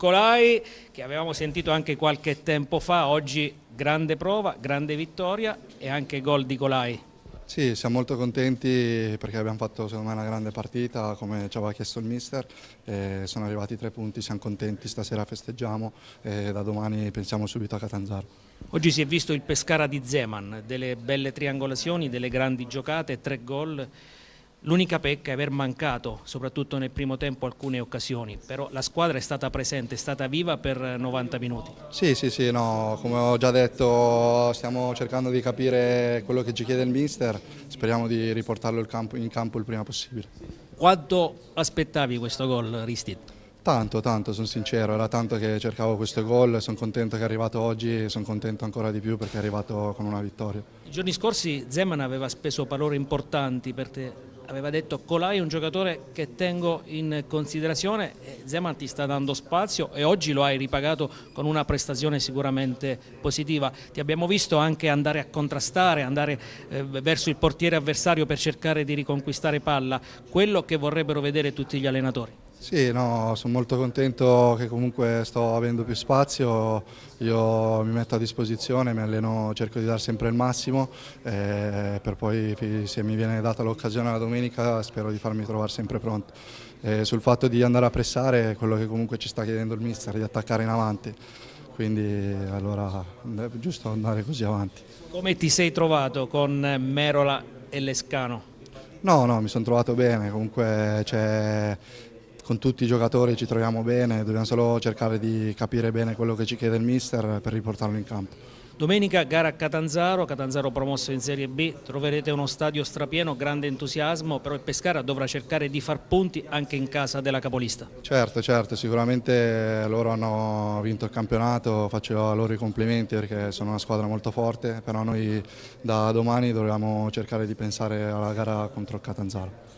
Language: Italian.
Nicolai, che avevamo sentito anche qualche tempo fa, oggi grande prova, grande vittoria e anche gol di Nicolai. Sì, siamo molto contenti perché abbiamo fatto secondo me una grande partita come ci aveva chiesto il mister, eh, sono arrivati tre punti, siamo contenti, stasera festeggiamo e da domani pensiamo subito a Catanzaro. Oggi si è visto il Pescara di Zeman, delle belle triangolazioni, delle grandi giocate, tre gol L'unica pecca è aver mancato, soprattutto nel primo tempo, alcune occasioni, però la squadra è stata presente, è stata viva per 90 minuti. Sì, sì, sì, no, come ho già detto stiamo cercando di capire quello che ci chiede il mister, speriamo di riportarlo in campo il prima possibile. Quanto aspettavi questo gol, Ristit? Tanto, tanto, sono sincero, era tanto che cercavo questo gol, sono contento che è arrivato oggi e sono contento ancora di più perché è arrivato con una vittoria. I giorni scorsi Zeman aveva speso parole importanti per te, aveva detto Colai è un giocatore che tengo in considerazione, Zeman ti sta dando spazio e oggi lo hai ripagato con una prestazione sicuramente positiva. Ti abbiamo visto anche andare a contrastare, andare eh, verso il portiere avversario per cercare di riconquistare palla, quello che vorrebbero vedere tutti gli allenatori. Sì, no, sono molto contento che comunque sto avendo più spazio, io mi metto a disposizione, mi alleno, cerco di dare sempre il massimo eh, per poi se mi viene data l'occasione la domenica spero di farmi trovare sempre pronto. Eh, sul fatto di andare a pressare è quello che comunque ci sta chiedendo il mister, di attaccare in avanti, quindi allora è giusto andare così avanti. Come ti sei trovato con Merola e Lescano? No, no, mi sono trovato bene, comunque c'è con tutti i giocatori ci troviamo bene, dobbiamo solo cercare di capire bene quello che ci chiede il mister per riportarlo in campo. Domenica gara a Catanzaro, Catanzaro promosso in Serie B, troverete uno stadio strapieno, grande entusiasmo, però il Pescara dovrà cercare di far punti anche in casa della capolista. Certo, certo, sicuramente loro hanno vinto il campionato, faccio loro i complimenti perché sono una squadra molto forte, però noi da domani dobbiamo cercare di pensare alla gara contro Catanzaro.